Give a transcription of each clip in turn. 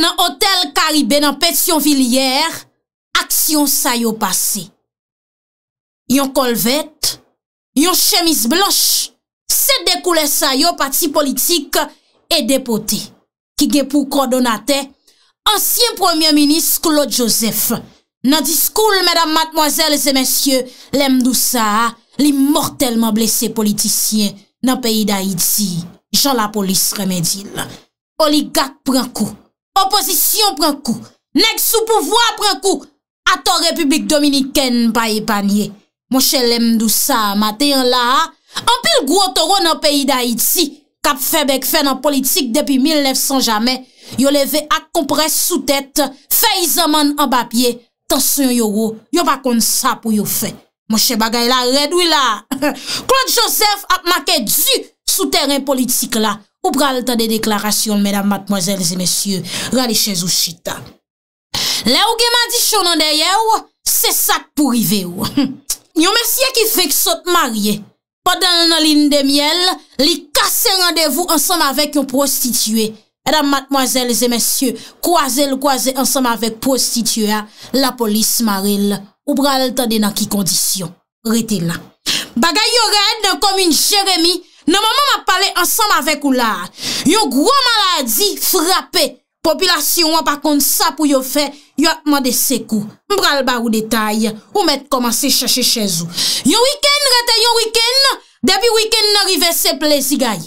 nan hotel karibè nan pètyon vilyèr, aksyon sa yo passe yon kolvet yon chemise blanche se dekoule sa yo pati politik e depote ki gepou kordonate ansyen premier minis Claude Joseph nan diskoul mèdam matmoazèl zè mèsyè lèm doussa, l'immortèlman blèse politisyen nan peyi da idzi, jan la polis remèdil oligak pran kou Oposisyon pren kou, nek sou pouvoi pren kou, ato Republik Dominiken baye banye. Monshe lemdousa, maten la, anpil gwo toro nan peyi da Iti, kap febek fe nan politik depi 1900 jamen, yo leve ak kompres sou tèt, feyizaman anbapye, tansyon yoro, yo bakon sa pou yo fe. Monshe bagay la, redou la, Claude Joseph ak make du sou teren politik la. Ou pral ta de deklarasyon, mèdam matmozèl zè mèsyè, rade chèz ou chita. Lè ou gen ma di chonan deyè ou, se sak pou rive ou. Yon mersiè ki fèk sot marye, padal nan lin de miel, li kase randevou ansam avèk yon prostituè. Mèdam matmozèl zè mèsyè, kwa zè l kwa zè ansam avèk prostituè a, la polis maril. Ou pral ta de nan ki kondisyon, rete nan. Bagay yo rèd nan komin jeremie, Nan maman ap pale ansanm avek ou la Yon gwo maladi frape Popilasyon wap akonde sa pou yo fe Yo akman de sekou Mbral ba ou detay Ou met komanse chache chezou Yon wiken rete yon wiken Depi wiken nan rive bon se plezi gay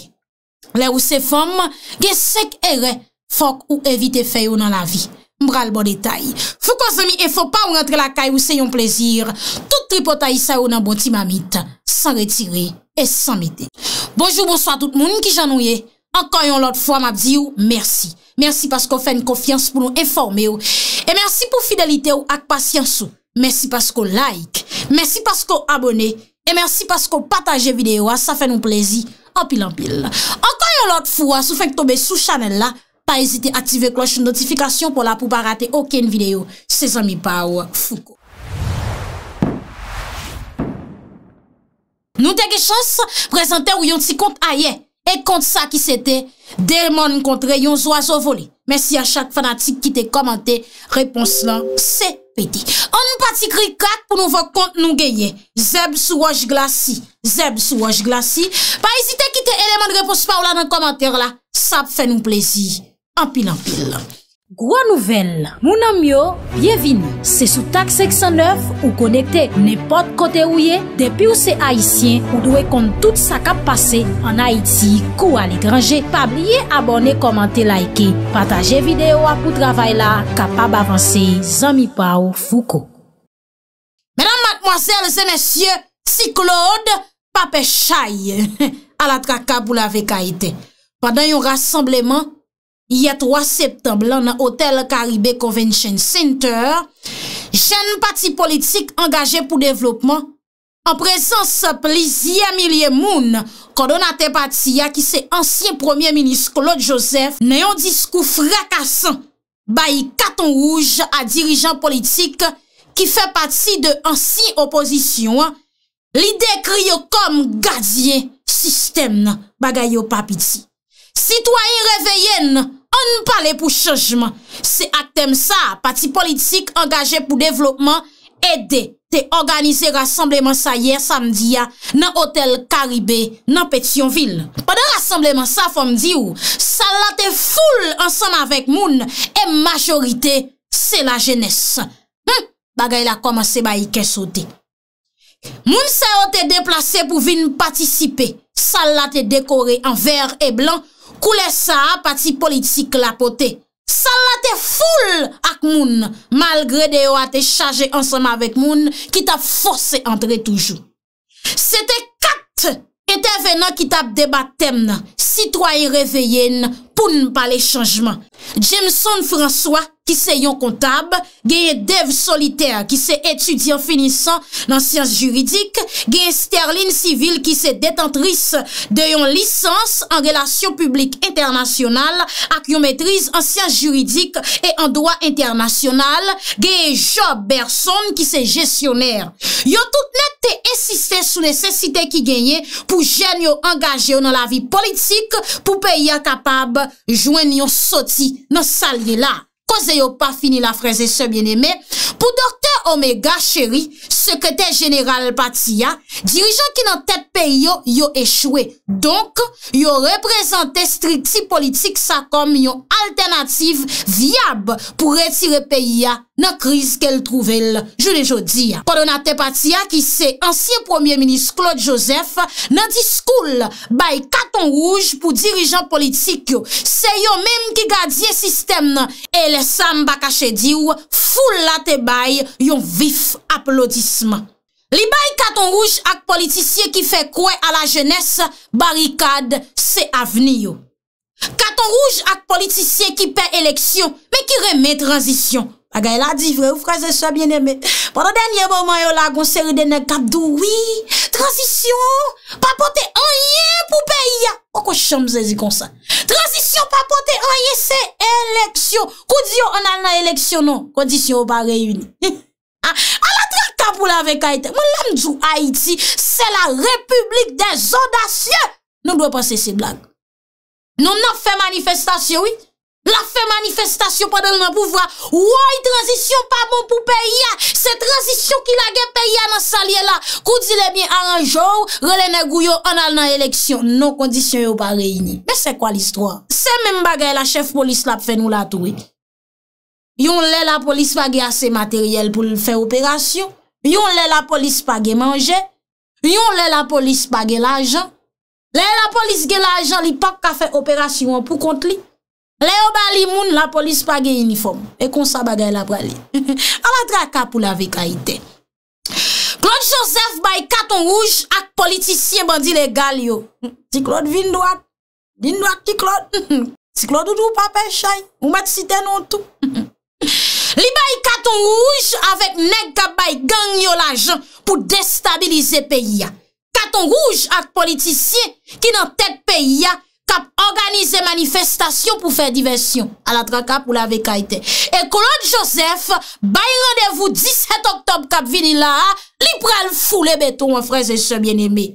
Le ou se fom Ge sek ere fok ou evite fe yo nan la vi Mbral ba ou detay Fou kwa zemi e fok pa ou rentre la kay Ou se yon plezir Tout tripotay sa yo nan boti mamit San retire et san mite Bonjou, bonsoit tout moun, nkijan nou ye. Ankan yon lot fwa mabzi yo, mersi. Mersi pasko fè n konfians pou nou informe yo. E mersi pou fidelite yo ak pasyans yo. Mersi pasko like. Mersi pasko abone. E mersi pasko pataje video yo. Sa fè nou plezi, anpil anpil. Ankan yon lot fwa, sou fèk tobe sou chanel la. Pa ezite aktive kloche notifikasyon pou la pou pa rate oken video. Se zan mi pa wak fuko. Nou te ge chans prezante ou yon ti kont aye. E kont sa ki sete. Delman kont reyon zo azo vole. Mersi a chak fanatik ki te komante. Repons lan se pedi. An nou pati krikak pou nou vok kont nou geye. Zeb sou waj glasi. Zeb sou waj glasi. Pa ezite ki te eleman reposman ou lan nan komante la. Sa pfe nou plezi. An pinan pilan. Gwa nouvel, mounan myo, byevini, se sou tak seksyon 9 ou konekte nepot kote ouye depi ou se Haitien ou dwe kont tout sa kap pase an Haiti kou al e grange pa blye abone, komante, laike pataje video apou travay la kapab avanse, zami pa ou fuko Madame, mademoiselle, se mesye si Claude, pape chay alat kaka pou la vek Haiti padan yon rassembleman iye 3 septemblan na Hotel Karibè Convention Center jen pati politik angaje pou devlopman an prezans plizye milie moun kondonate pati a ki se ansyen premier minis Claude Joseph neyon diskou frakasan bayi katon rouge a dirijan politik ki fe pati de ansyen opozisyon li dekri yo kom gadye sistem bagay yo papidi sitwany reveyen On pale pou chanjman, se ak tem sa, pati politik angaje pou devlopman, ede te organize rassembleman sa yer samdia nan hotel Karibé nan Petionville. Padan rassembleman sa, fòm di ou, sal la te foule ansan avèk moun, e majorite se la jenès. M, bagay la komanse ba i kesote. Moun se o te deplase pou vin patisipe, sal la te dekore an ver e blan, Koule sa apati politik lapote. Sal la te foul ak moun. Malgre de yo a te chaje ansama vek moun. Ki tap force antre toujou. Sete kat ete venan ki tap debat temna. Sitwa yi reveyen pou n pa le chanjman. Jameson François. ki se yon kontab, genye dev soliter, ki se etudie an finisan nan siyans juridik, genye sterline sivil, ki se detentris de yon lisans an relasyon publik internasyonal, ak yon metriz an siyans juridik e an doa internasyonal, genye joberson, ki se jesyoner. Yon tout nette esiste sou nesesite ki genye pou jen yo angaje ou nan la vi politik pou pe yon kapab jwen yon soti nan salye la. Koze yo pa fini la freze se bien eme, pou dokte Omega, chéri, sekretè general Patia, dirijan ki nan tèt pe yo, yo echwe. Donk, yo reprezentè strikti politik sa kom yon alternatif viab pou retire pe ya. nan kriz kel trouvel, jou de jodi. Kwa donate patiya ki se ansyen premier minis Claude Joseph nan di skoul bay katon rouj pou dirijan politik yo. Se yo menm ki gadiye sistem nan, e le sam baka chedi ou, foul late bay yon vif aplodisman. Li bay katon rouj ak politisye ki fe kwe a la jenes, barikade se aveni yo. Katon rouj ak politisye ki pe eleksyon, me ki reme tranzisyon. Agay la di vre ou fraze swa bien eme. Pato denye bon man yo la kon seri dene kap do wii. Transisyon pa pote anye pou peyi ya. Oko chanm ze zi konsan. Transisyon pa pote anye se eleksyon. Kou diyo anan na eleksyon nou. Kou diyo ou pa reyuni. A la trakta pou la vekaiten. Moun lamjou Haiti se la republik des odasyen. Nou dwe pa se se blag. Nou nan fe manifestasyon wii. La fe manifestasyon pa don nan pouvra. Woy, transisyon pa bon pou pey ya. Se transisyon ki la ge pey ya nan salye la. Kou dilemye an anjou, rele ne gouyo an al nan eleksyon. Non kondisyon yo pa reyni. Me se kwa l'istro? Se men bagay la chef polis la fe nou la touwi. Yon lè la polis pa ge ase materyel pou fe operasyon. Yon lè la polis pa ge manje. Yon lè la polis pa ge lajan. Lè la polis ge lajan li pak ka fe operasyon pou kont li. Le yo bali moun la polis pa gen uniform. E kon sa bagay la bali. A la dra ka pou la vek a ide. Claude Joseph bay katon rouge ak politisyen bandi legal yo. Si Claude vin do ak, vin do ak ki Claude. Si Claude ou pa pe chay, ou mat siten ou tout. Li bay katon rouge avek nega bay gang yo la jan pou destabilize peyi ya. Katon rouge ak politisyen ki nan tet peyi ya. Kap organize manifestasyon pou fè diversyon. A la traka pou la vekaitè. E Kolon Joseph, bay randevou 17 oktob kap vinil la ha, li pral foule beto, mwen frèzè se mjen eme.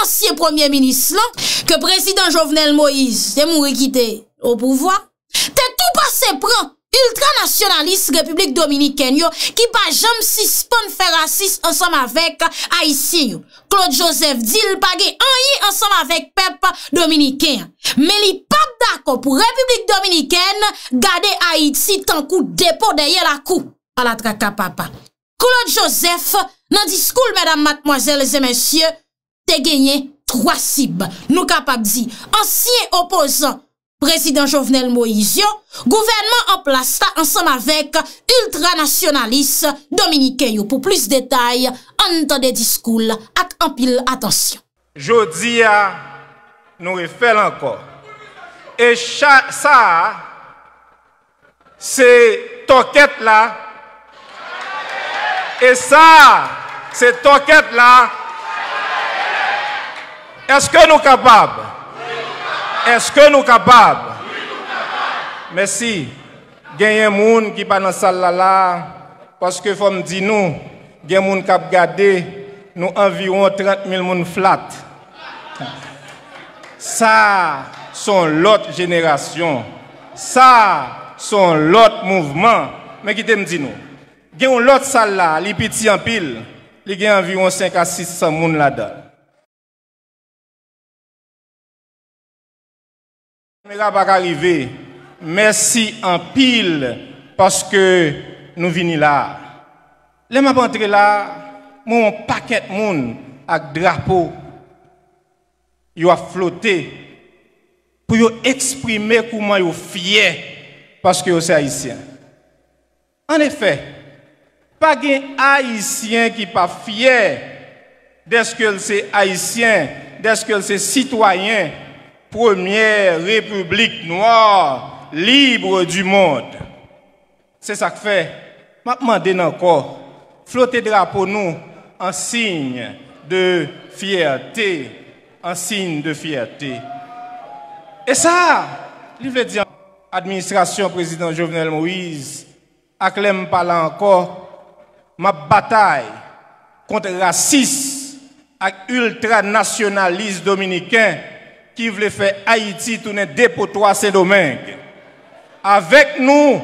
Ansiè premier minis lan, ke prezident Jovenel Moïse, te mou reki te ou pouvoi, te tou pasè pran, ultra-nasyonalist Republik Dominikèn yo, ki pa jom si spon fè rasis ansem avèk Haitien yo. Claude Joseph di l bagè an yi ansem avèk pep Dominikèn. Me li pap dakò pou Republik Dominikèn, gade Haiti tan kou depo deyè la kou. A la traka papa. Claude Joseph nan diskoul, mèdam matmoazèl zè mèsyè, te genyen 3 sib. Nou kapap di, ansyen opozan, Prezident Jovenel Moizio, gouvernement en place ta ansam avek ultranasyonalis Dominike Yo pou plis detay an tan de diskoul ak an pil atensyon. Jodi ya, nou e fel anko. E sa, se toket la, e sa, se toket la, eske nou kapab? Eske nou kapab? Oui, nou kapab. Mèsi, gen yon moun ki pa nan sal la la, paske fòm di nou, gen moun kap gade, nou anviron 30 mil moun flat. Sa son lot jeneration. Sa son lot mouvment. Mèkite mdi nou, gen yon lot sal la, li piti anpil, li gen anviron 5 a 6 san moun la dal. arriver. Merci en pile parce que nous venons là. Les m'a entré là, mon paquet de monde avec drapeau il a flotté pour exprimer comment ils fier parce que sont haïtien. En effet, pas de haïtien qui pas fier d'est-ce que c'est haïtien, d'est-ce que c'est citoyen. Premye republik noor, Libre du moun. Se sak fe, Mwen mwen den anko, Flote drapo nou, An sinj de fierté. An sinj de fierté. E sa, Li vle di an, Administrasyon prezident Jovenel Moïse, Ak lem pala anko, Mwen batay, Kontre racis, Ak ultra-nasyonalis dominikèn, qui voulait faire Haïti tourner dépotoir ces domingue Avec nous,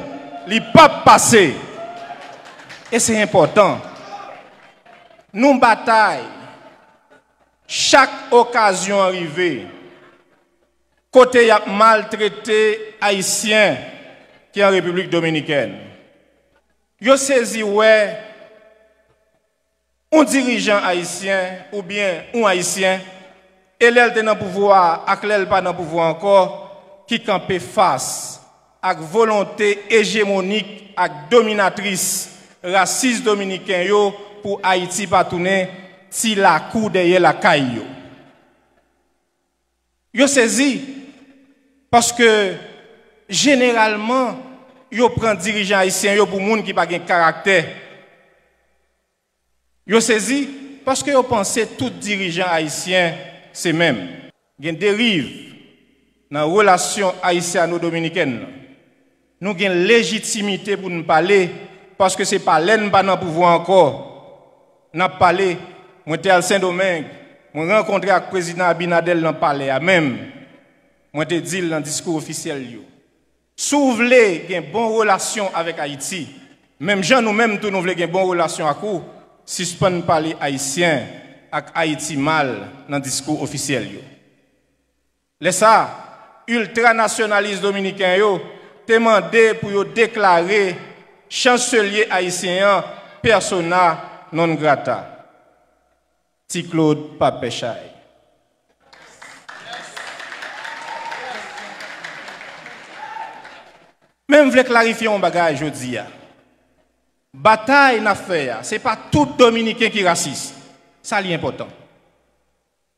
les pas passé. Et c'est important. Nous bataille. Chaque occasion arrivée, côté y a maltraité haïtien qui est en République dominicaine. Yo saisi ouais un dirigeant haïtien ou bien un haïtien et l'elle est le pouvoir, et l'elle pas pouvoir encore, qui campe face à la volonté hégémonique, à dominatrice raciste dominicaine pour Haïti pas si la cour derrière la caille yo. Yo parce que généralement yo prend dirigeant haïtien yo pour gens qui pas de caractère. Yo saisi parce que yo pensez tout dirigeant haïtien c'est même. Il y a une dérive dans la relation haïtiano-dominicaine. Nous avons une légitimité pour nous parler parce que ce n'est pas l'aine pas pouvoir encore. Nous avons parlé, j'étais à Saint-Domingue, moi rencontré avec le président Abinadel dans le palais, même. Moi j'ai dit dans le discours officiel. Si vous voulez une bonne relation avec Haïti, même gens nous-mêmes, nous voulons une bonne relation à coup, suspend parler haïtien. ak Haiti mal nan diskou ofisyel yo. Lesa, ultra-nasyonalist Dominiken yo, temande pou yo deklare chanselier Haitien persona non grata. Si Claude Papechay. Mem vle klarifi yon bagaj yo diya. Batay na feya, se pa tout Dominiken ki rasist. ça c'est important.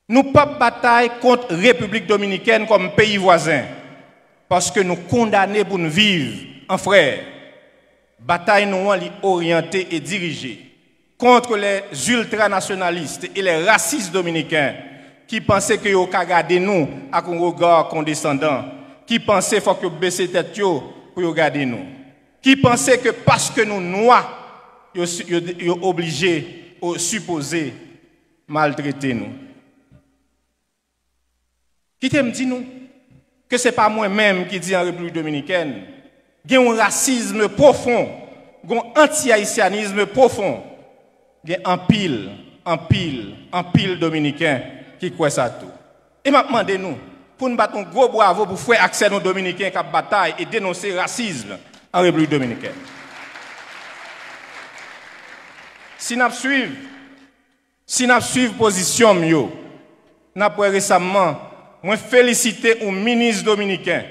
Nous ne pas bataille contre République dominicaine comme pays voisin parce que nous condamnés pour nous vivre en hein, frère. Bataille nous orientée et dirigée contre les ultranationalistes et les racistes dominicains qui pensaient que yo garder nous à un regard condescendant, qui pensaient faut que la tête pour regarder nous, qui pensaient que parce que nous noirs, sommes obligés au supposer maltraiter nous. Qui t'aime dit nous que ce n'est pas moi-même qui dis en République dominicaine, il y un racisme profond, un anti-haïtianisme profond, il y a un pile, un pile, un pile dominicain qui croit ça tout. Et maintenant, nous, pour nous battre un gros bravo pour faire accès aux Dominicains qui bataille et dénoncer le racisme en République dominicaine. Si nous suivons, si nous suivons position, nous avons récemment moi félicité au ministre dominicain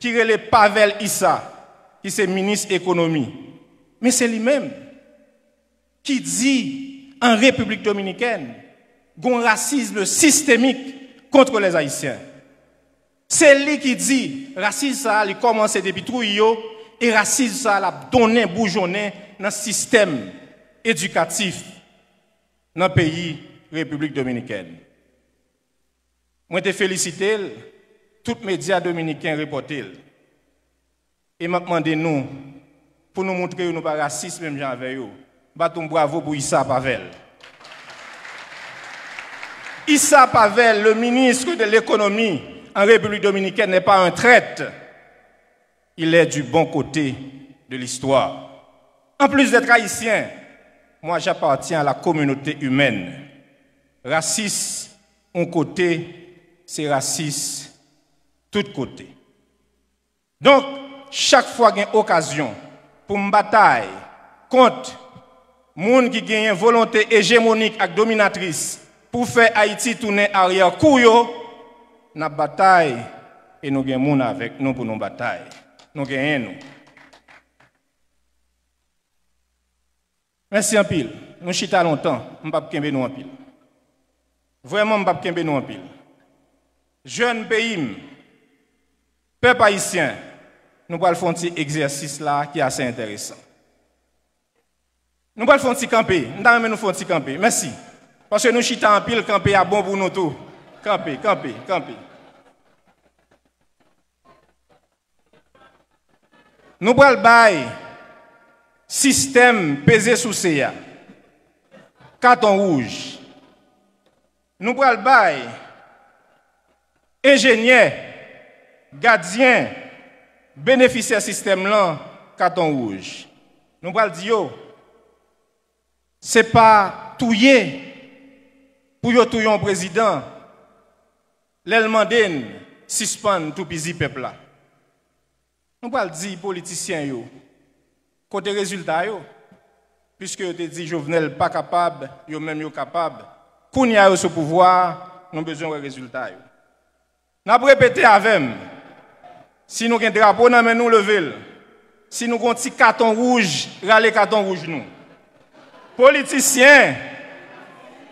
qui est le Pavel Issa, qui est ministre économie. Mais c'est lui-même qui dit en République dominicaine qu'on racisme systémique contre les Haïtiens. C'est lui qui dit racisme ça a commence depuis et racisme a donné bougeonné dans le système éducatif dans le pays République dominicaine. Je te félicite tous les médias dominicains reportés. Et m'a demandé nous, pour nous montrer que nous ne sommes pas racistes, même gens avec bravo pour Issa Pavel. Issa Pavel, le ministre de l'économie en République dominicaine, n'est pas un traître. Il est du bon côté de l'histoire. En plus d'être haïtien, moi j'appartiens à la communauté humaine. Raciste, un côté, c'est raciste, tout côté. Donc, chaque fois qu'il y a une occasion pour une bataille contre gens qui ont une volonté hégémonique et dominatrice pour faire Haïti tourner arrière couille, nous bataille et nous avons avec nous pour nous bataille. Nous avons nous. Merci en pile. Nous chita longtemps, on ne pas nous en pile. Vraiment, on ne pas nous en pile. Jeune pays, peuple haïtien, nous allons faire un petit exercice là qui est assez intéressant. Nous allons faire un petit camper. Nous allons faire un petit camper. Merci. Parce que nous chita en pile, camper à bon pour nous tous. Camper, camper, camper. Nous allons bailler Sistem peze sou seya. Katon rouj. Nou pral bay, enjenye, gadjen, beneficer sistem lan, katon rouj. Nou pral di yo, se pa touye, pou yo touyon prezident, lèl manden, sispan toupizi pepla. Nou pral di politisyen yo, kote rezultay yo, piske yo te di jovenel pa kapab, yo menm yo kapab, kouni a yo sou pouvoar, non bezon re rezultay yo. Nan brepete avem, si nou gen drapo nan men nou level, si nou konti katon rouj, rale katon rouj nou. Politisyen,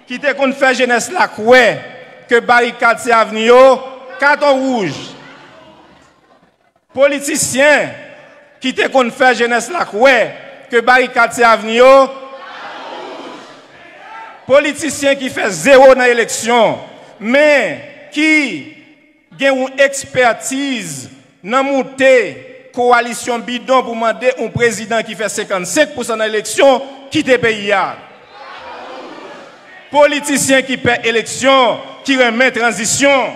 ki te kon fè jenès la kouè, ke barikat se avni yo, katon rouj. Politisyen, ki te kon fè jènes lak wè, ke barikat se avni yo, politisyen ki fè zèro nan eleksyon, men ki gen ou ekspertiz nan moutè koalisyon bidon pou mande ou prezidant ki fè 55% nan eleksyon, ki te pe yi ya. Politisyen ki pè eleksyon, ki remè tranzisyon.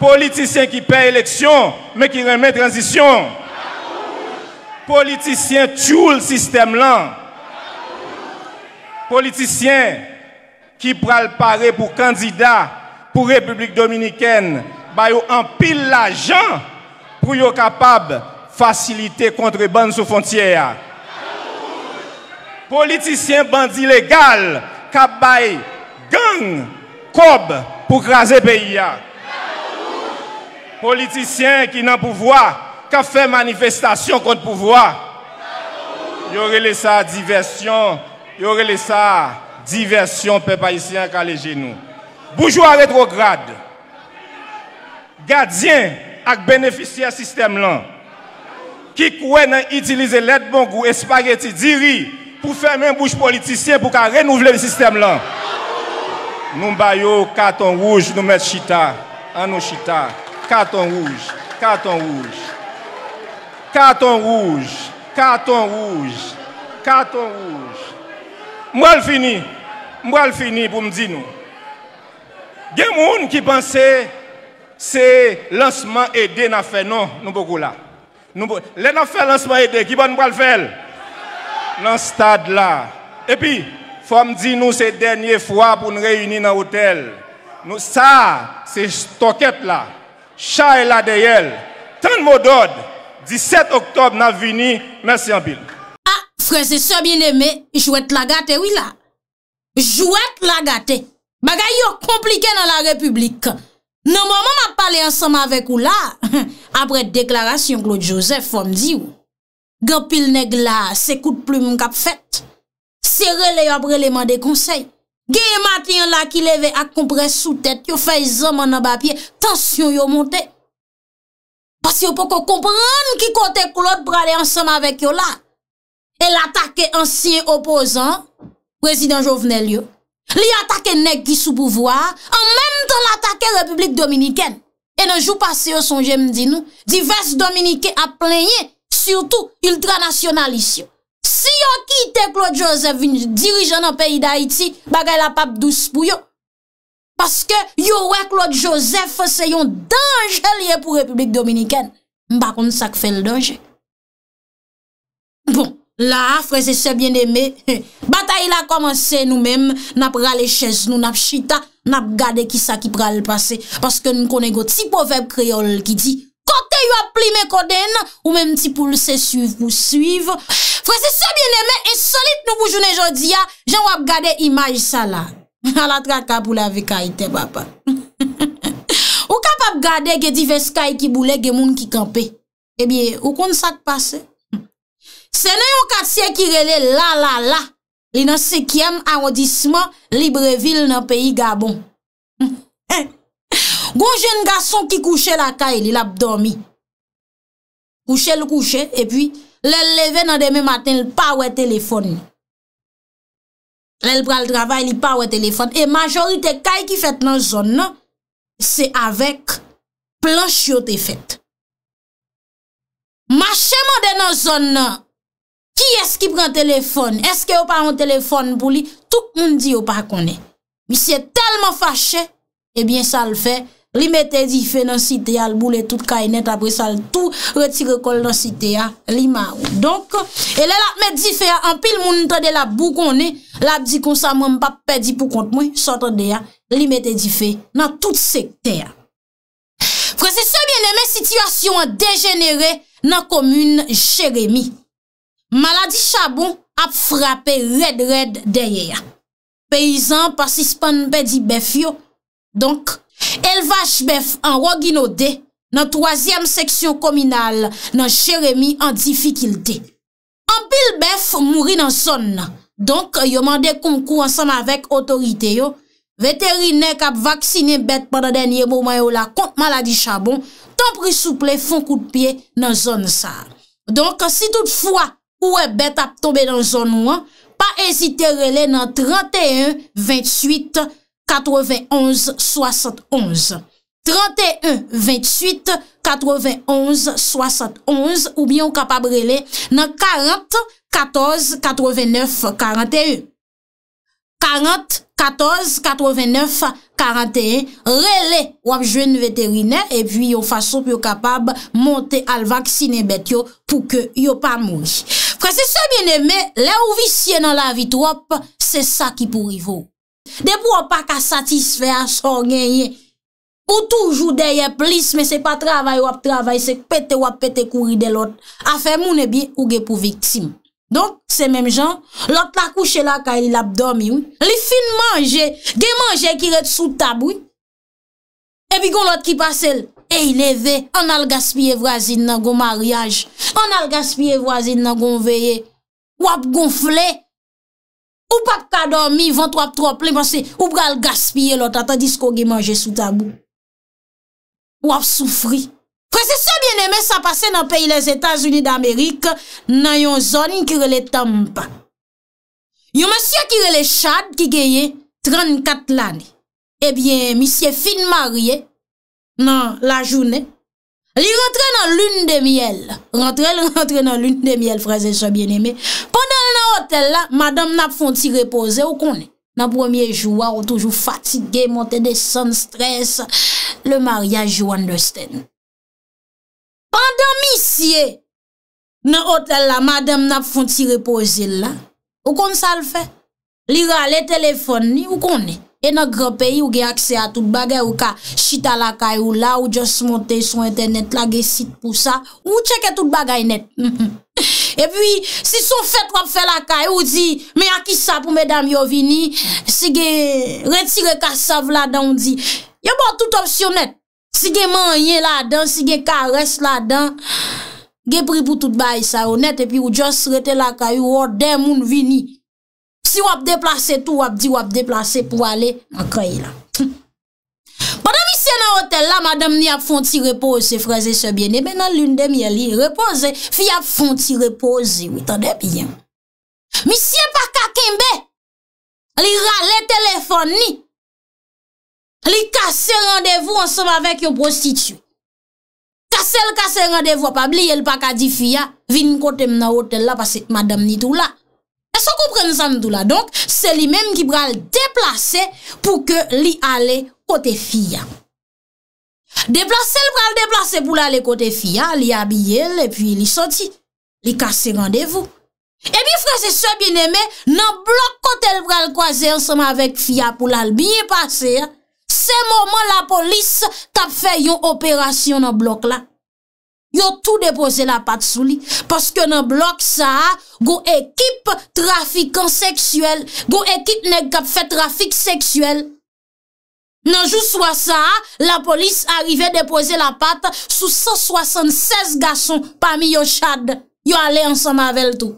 Politisyen ki pè eleksyon, men ki remè tranzisyon. Politisyen tchou l'sistem lan. Politisyen ki pral pare pou kandida pou Republik Dominiken bay ou anpil la jan pou yo kapab fasilite kontre ban sou fontye ya. Politisyen bandi legal kap bay gang kob pou krasi peyi ya. Politisyen ki nan pouvoi qui a fait manifestation contre le pouvoir. Il y aurait sa diversion, il y aurait la diversion peuple haïtien qui les genoux. Bourgeois rétrograde. Gardien ak bénéficiaire système là qui croit utiliser l'aide bon goût et spaghetti diri pour fermer un bouche politicien pour renouveler le système là. Nous baillons carton rouge, nous mettons chita, à chita, carton rouge, carton rouge. Carton rouge, carton rouge, carton rouge. Moi le fini, moi le fini pour me dire nous. Il y a des gens qui pensent c'est lancement aidé n'a fait non, nous beaucoup là. Nous les pouvons fait lancement aidé qui va nous le faire dans ce stade là. Et puis faut me dire nous c'est dernière fois pour nous réunir dans l'hôtel. Nous ça c'est stockette là. Chat est là derrière. Tant de mots d'ordre. 17 oktob nan vini, mersi an bil. A, freze se bin eme, jwet la gate wila. Jwet la gate. Bagay yo komplike nan la republik. Nan mouman ma pale ansama vek ou la. Apre deklarasyon, Claude Joseph, fom di ou. Gopil neg la, sekout plou moun kap fet. Se rele yo ap releman de konsey. Geye matin la ki leve ak kompre sou tet. Yo fey zoman nan bapye, tansyon yo monte. Bas yo pou kon kompran ki kote Claude prale ansanm avek yo la. El atake ansiye opozan, prezident Jovenel yo. Li atake negi sou pouvoar, an menm tan atake Republik Dominiken. En anjou pas yo son jem di nou, divers Dominiken a plenye, sio tou ultranasyonalisyon. Si yo ki te Claude Joseph dirijan an peyi da Haiti bagay la pap douz pou yo, Paske yowèk lòd Josef se yon dange liè pou Republik Dominikèn. Mba kon sak fèl doje. Bon, la, frese se bien eme, batay la komanse nou men, nap rale chèz nou, nap chita, nap gade ki sa ki prale pase. Paske nou konen go tipo veb kriol ki di, kote yowèk pli me koden, ou men tipo lese suiv pou suiv. Frese se bien eme, e solit nou bou jounen jodi ya, jan wap gade imaj sa la. A la tra ka pou la ve ka ite, bapa. Ou kapap gade ge di veskai ki boule ge moun ki kampe? Ebi, ou kon sa te pase? Se nou yon katsye ki rele la la la, li nan sekyem anwadisman Libreville nan peyi Gabon. Gon jen gason ki kouche la ka, li lap dormi. Kouche l kouche, e pi l l leve nan deme matin l pa we telefon ni. Lèl pral travay li pa wè telefon. E majorite kaj ki fèt nan zon nan, se avèk plan chiotè fèt. Machèman de nan zon nan, ki esk ki pran telefon? Esk yo pa wè telefon pou li? Tout moun di yo pa konè. Mi se telman fachè, ebyen sa l fè. Li mè te di fe nan site ya l boule tout kainet apre sa l tou retire kol nan site ya li ma ou. Donk, e lè la mè di fe ya an pil mouni tade la bou konè, la di konsa mwen mpa pedi pou kont mwen, sotan de ya, li mè te di fe nan tout sekte ya. Frase se biene mè situasyon an dejenere nan komune cheremi. Maladi chabon ap frape red red deye ya. Peyizan pasispan mpe di befyo, donk, Elvache bef an rogi nou de nan troasyem seksyon kominal nan cheremi an difikilte. Ampil bef mouri nan zon nan, donk yo mande koumkou ansam avek otorite yo, veterine kap vaksine bet pandan denye mou mayo la kont maladi chabon, ton prisouple fon kou de pie nan zon sa. Donk si toutfwa ou e bet ap tombe nan zon ou an, pa ezite rele nan 31-28-19. 91, 71. 31, 28, 91, 71. Ou bi yo kapab rele nan 40, 14, 89, 41. 40, 14, 89, 41. Rele wap jwen veterynen e pi yo fason pi yo kapab monte al vak sine bet yo pou ke yo pa mouni. Prese se biene me, le ou visye nan la vit wap, se sa ki pou rivo. De pou wap ak a satisfe an son genye Ou toujou deye plis Mese pa travay wap travay Sek pete wap pete kouri de lot Afen moun e bi ouge pou viksim Donk se menm jan Lot la kouche la ka il abdom yon Li fin manje Gen manje ki ret sou tabou Ebi kon lot ki pase Eyleve An al gaspye vwazid nan gonmaryaj An al gaspye vwazid nan gonveye Wap gonfle Ou pap kado mi, 23-3 pleman se, ou pral gaspye lò tatan disko ge manje sou tabou. Ou ap soufri. Prese se bien eme sa pase nan peyi les Etats-Unis d'Amerik, nan yon zon kirele tempa. Yon masya kirele chad ki geye, 34 lani. Ebyen, misye fin marye, nan la jounè, li rentre nan lune de miel. Rentre, l rentre nan lune de miel, prese se bien eme. Pon, Otel la, madame nap fonti repose, ou konè? Nan premier jou, waw, toujou fatigè, montè de son, stres, le maryaj, you understand. Pan damisye, nan otel la, madame nap fonti repose la, ou konè sal fè? Lira le telefon ni, ou konè? E nan gro peyi, ou ge akse a tout bagay, ou ka shit ala kayou la, ou just montè son internet la, ge sit pou sa, ou cheke tout bagay net. E pwi, si son fèt wap fè lakay, ou di, mè a kisa pou mè dam yo vini, si ge retire kasav la dan, ou di, yon bo tout opsyonet. Si ge manye la dan, si ge kares la dan, ge pri pou tout bayi sa, ou net, epi ou just rete lakay, ou wot den moun vini. Si wap deplase tou, wap di wap deplase pou wale, an kreye la. nan hotel la, madame ni ap fonti repose se fraze se biene, men nan lundem li repose, fi ap fonti repose witan de bien mi sye pa kakenbe li rale telefon ni li kase randevo ansom avek yo prostitu kase l kase randevo pa bli, el pa kadi fia vin kote m nan hotel la, pase madame ni tou la, e so kou pren san tou la, donk, se li menm ki pral deplase pou ke li ale kote fia Deplase l pral deplase pou la le kote fia, li abye l, e pi li soti, li kase randevou. E bi frase sou bieneme, nan blok kote l pral kwaze ansama vek fia pou la li binye pase, se mouman la polis tap fe yon operasyon nan blok la. Yon tou depose la pat sou li. Paske nan blok sa, go ekip trafikan seksuel, go ekip nek kap fe trafik seksuel. Nanjou swa sa, la polis arrive depoze la pat sou 176 gason pami yo chad. Yo ale ansan mavel tou.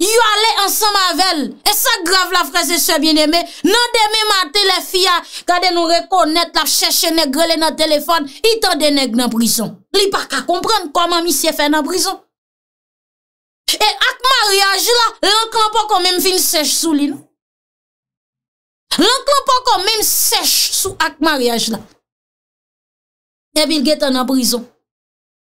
Yo ale ansan mavel. E sa grav la fraze se bieneme, nan deme ma telefi ya kade nou rekonnet la cheche negre le nan telefon, ito de negre nan prison. Li pa ka kompran koman mi se fe nan prison. E ak ma reajou la, lankan pa komem fin sej sou li nou. Lank lopo kon men sech sou ak maryaj la. Ebi lget an aprizon.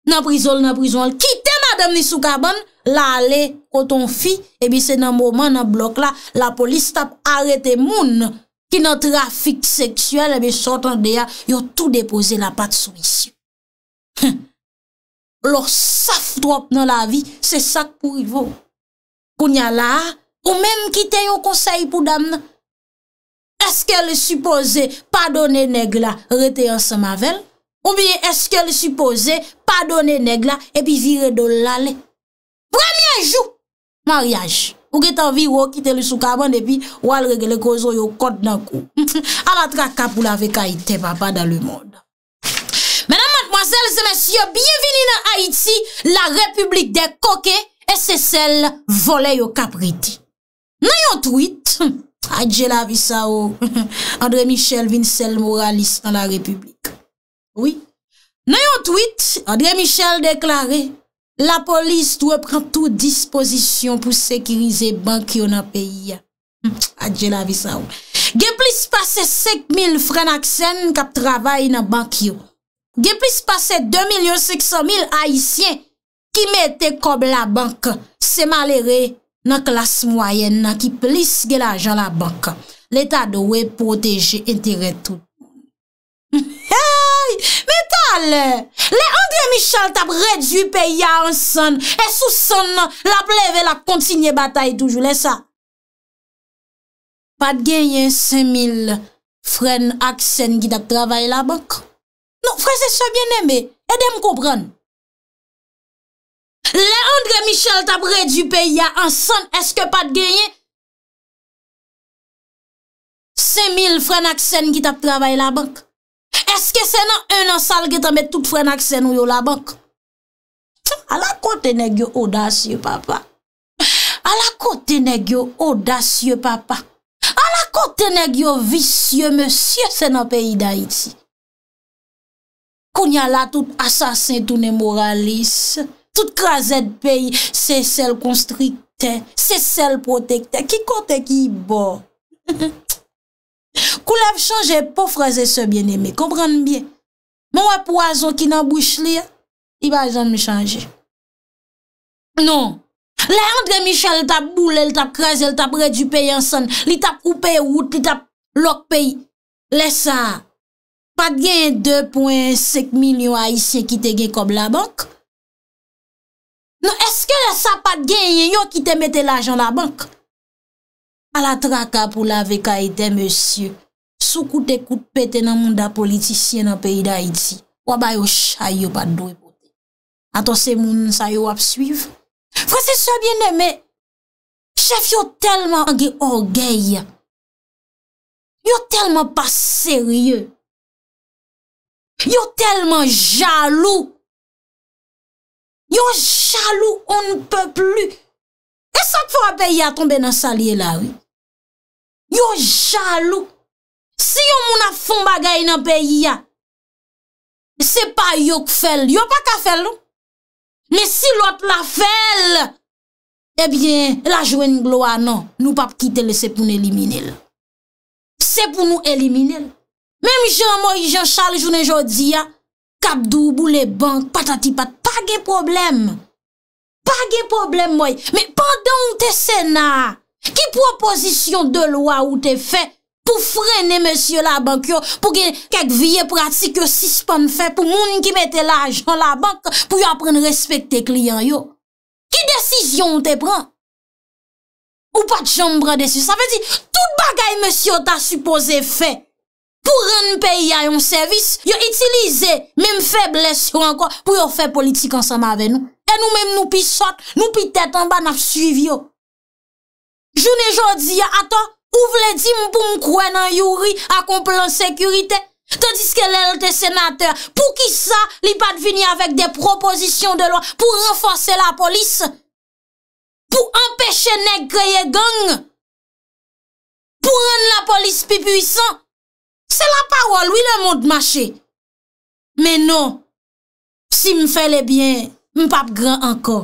An aprizon, an aprizon. Kite madam ni soukaban, la ale koton fi, ebi se nan mouman nan blok la, la polis tap arete moun, ki nan trafik seksuel, ebi sortan deya, yo tout depose la pat soumisyon. Lo saf drop nan la vi, se sak pou rivo. Koun ya la, ou men kite yo konsey pou dam nan, Eske le suppose padone neg la rete yon semavel? Ou biye eske le suppose padone neg la epi vire do lalè? Premyen jou, maryaj, ou ge tanvi wò kite le soukaban epi wò al regle kouzo yon kote nan kou. Amatra kap ou la vek a ite, pa pa da le moun. Menan matmoazel, semen syo, biye vini nan Haiti, la republik de koke, e se sel vole yon kap riti. Nan yon tweet, mwen, Adje la vi sa ou, André Michel Vinsel Moraliste an la republik. Oui, nan yon tweet, André Michel deklaré, la polis dwe pran tou disposisyon pou sekirize bank yo nan peyi. Adje la vi sa ou. Ge plis pase sek mil frenaksen kap travay nan bank yo. Ge plis pase 2.600.000 haisyen ki mette kob la bank se malerey. Nan klas mwayen nan ki plis ge la ajan la bank, le ta do we poteje entere tout. Hey, me ta le! Le Andre Michel tap redju pe ya an san, e sou san nan, la ple ve la kontinye batay toujou, le sa. Pat gen yen se mil fren ak sen gidak travaye la bank. Non, fren se se bien eme, edem koubran. Le Andre Michel ta prè du pè ya ansan, eske pat genye? Semil franaksen ki tap travay la bank. Eske senan un an sal ki ta met tout franaksen ou yo la bank? A la kote ne gyo odasye papa. A la kote ne gyo odasye papa. A la kote ne gyo visye monsye senan pè yi da iti. Kounya la tout asasen tou ne moralis. Sout kraset peyi, se sel konstrikte, se sel protekte, ki kote ki bo. Kou laf chanje pou fraze se bieneme, kompranmye. Mwen wap wazon ki nan bouch li, i wazon me chanje. Non, la yandre miche, el tap boule, el tap kras, el tap redju peyi ansan. Li tap ou peyi wout, li tap lok peyi. Lesa, pat gen 2.5 milyon a isye ki te gen kob la bank. Non, eske le sapat genye yo ki te mette l'ajan la bank? A la traka pou la veka ite, monsye, sou koute koute pete nan moun da politisye nan peyi da iti, waba yo chay yo pa dwe pote. Ato se moun sa yo ap suiv. Fransese, sou bien deme, chef yo telman ange orgenye, yo telman pa serye, yo telman jalou, Yo jalou, on ne peut plus. E sa pou a peyi a tombe nan salye la, oui? Yo jalou. Si yo mou na fon bagay nan peyi a, se pa yo k fèl, yo pa ka fèl. Men si lout la fèl, ebyen, eh la jwen glou anan, nou pap kite le, se pou nou elimine l. Se pou nou elimine l. Men mi jen mo, jen chal, jounen jodi a, Kapdoub ou le bank, patati pat, pa ge problem. Pa ge problem woy. Me pandan ou te sena, ki proposisyon de lwa ou te fe pou frene monsye la bank yo, pou ki kek viye pratik yo sispan fe pou moun ki mete la ajan la bank, pou yo apren respecte kliyan yo. Ki desisyon ou te pren? Ou pat chanm brade si? Sa vezi, tout bagay monsye ta supose fe. pou renn peyi a yon servis, yo itilize, mem febles yo anko, pou yo fe politik ansama ave nou, e nou mem nou pi sot, nou pi tet an ban ap suiv yo, joun e jodi yo, ato, ou vle di m pou m kwen an yori, akomple an sekurite, tadiske lèl te senater, pou ki sa, li pat vini avèk de proposisyon de lwa, pou renforse la polis, pou empèche negreye gang, pou renn la polis pi puisan, Se la parol, wile moun d'mache. Menon, si m fè le bien, m pap gran anko.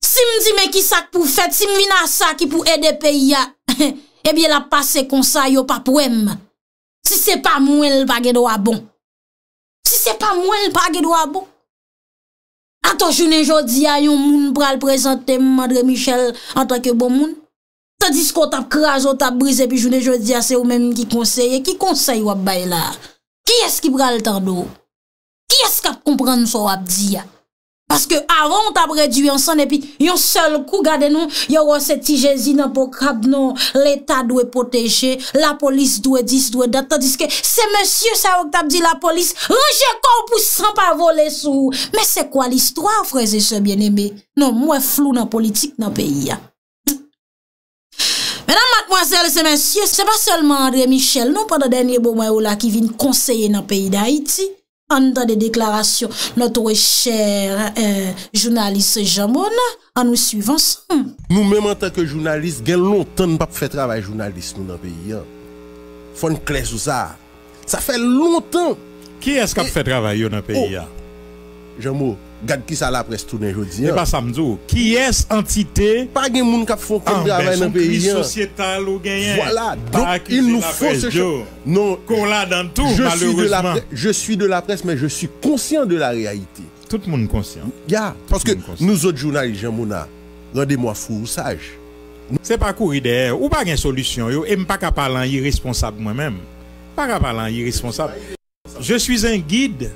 Si m di men ki sak pou fèt, si m vina sak ki pou edè pe ya, ebyè eh la pase konsa yo pap wèm. Si se pa mwen l bagèdwa bon. Si se pa mwen l bagèdwa bon. Ato jounen jodi a yon moun pral prezante m André Michel an toke bon moun. Tadis ko tap kraj, ou tap brise, pi jounen je diya, se ou menm ki konseye, ki konseye wap bay la. Ki eski pral tando? Ki eska kompran sou wap diya? Paske avon tap redu yon san, epi yon sol kou gade nou, yon wos eti jezi nan pou krab nou, l'Etat dwe poteche, la polis dwe dis, dwe dat, tadis ke se monsye sa wak tap di la polis, reje kor pou san pa vole sou. Me se kwa listwa, freze se bieneme? Non, mwen flou nan politik nan peyi ya. Mesdames, mademoiselles et messieurs, ce n'est pas seulement André Michel, non, pendant le dernier moment qui vient conseiller dans le pays d'Haïti. En dans des déclarations, notre cher euh, journaliste Jean en nous suivant nous même en tant que journalistes, nous longtemps pas fait travail journaliste dans le pays. Il hein. clé sur ça. Ça fait longtemps. Qui est-ce qui a fait travail dans le pays? Oh. Hein? Gade qui ça la presse tourne aujourd'hui. Mais pas samedi. Qui est entité Pas ah, ben, hein. de monde qui font un travail dans le pays. ou Voilà. Donc il nous faut ce Non. Qu'on l'a dans tout, je malheureusement. Suis de la je suis de la presse, mais je suis conscient de la réalité. Tout le monde conscient. parce que nous autres journalistes, Jean Mouna, rendez-moi fou sage. C'est pas courir derrière. Ou pas une solution. Yo, et pas capable parler irresponsable moi-même. Pas parler irresponsable. Je suis un guide.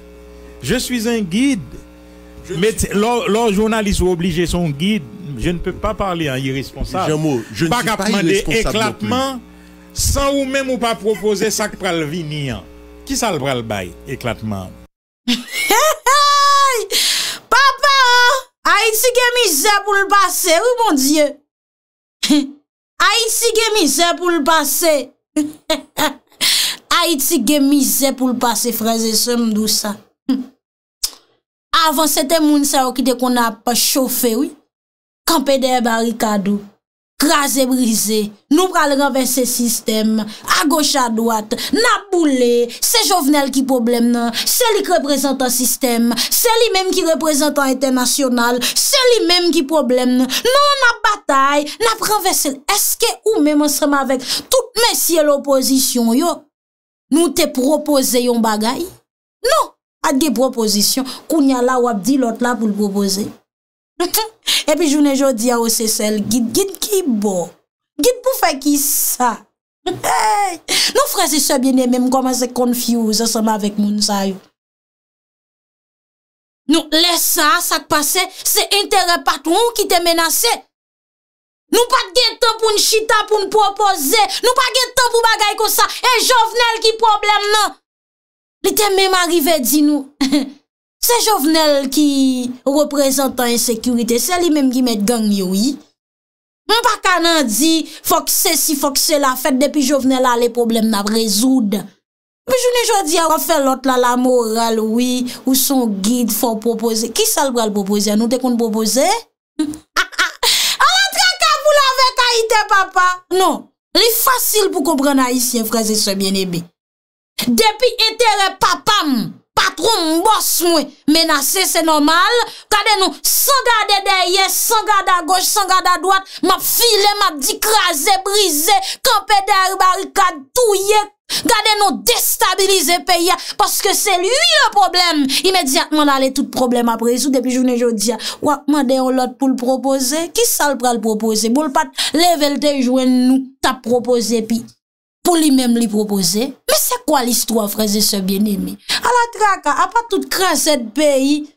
Je suis un guide. Mais l'or journaliste ou obligé son guide, je ne peux pas parler en irresponsable. jean je pas ne pas parler. éclatement sans ou même ou pas proposer ça que pral venir. Qui ça le pral bail éclatement Papa, Haïti gémisé misère pour le passé, oui mon Dieu. Haïti gémisé misère pour le passé. Haïti gen misère pour le passé, Frère et sœurs, ça Avans ete moun sa wakite kon ap pa choufe, oui? Kampede e barikadou. Graze brize. Nou pral renvesse sistem. A goch a dwat. Na boule. Se jovenel ki problem nan. Se li krepresentan sistem. Se li menm ki representan etenasyonal. Se li menm ki problem nan. Non na batay. Na pranvesse. Eske ou menm an seman vek? Tout mesye l'oposisyon, yo. Nou te propose yon bagay? Non! Adge propozisyon, kounya la wap di lot la pou l'propoze. E pi jounen jodi a ose sel, gid, gid ki bo. Gid pou fe ki sa. Nou fre se se bine men, mkoman se konfyouze seman vek moun sa yo. Nou lesa sa te pase, se entere patou an ki te menase. Nou pat ge te pou nchita pou n'propoze. Nou pat ge te pou bagay ko sa. E jovnel ki problem nan. Li te mèm arrivè di nou, se jovenel ki reprezentan yon sekurite, se li mèm ki mèd gang yon yon. Mwen pa kanan di, fokse si fokse la fèd, depi jovenel la le problem nan rezoud. Mwen jounen jò di a wafè lot la la moral wè, ou son guide fò proposè. Ki sal wè l'proposè, nou te kon l'proposè? A wè trèk avou la vè ta itè papa? Non, li fasil pou komprè nan yon si yon fraze se mèm yon bè. Depi etere papam, patrou mbos mwen, menase se nomal, kade nou sangade deye, sangade a goche, sangade a dwat, ma file, ma dikraze, brize, kope der barikade touye, kade nou destabilize peye, paske se lui le problem. Imediat mwen ale tout problem apresou, depi jounen joun diya, wak mwen deyon lot pou l'propose, ki sal pre l'propose, bou l pat level te jwen nou ta propose pi. pour lui-même lui proposer. Mais c'est quoi l'histoire, frères et sœurs bien-aimés? À la traque, à pas toute crasse de pays,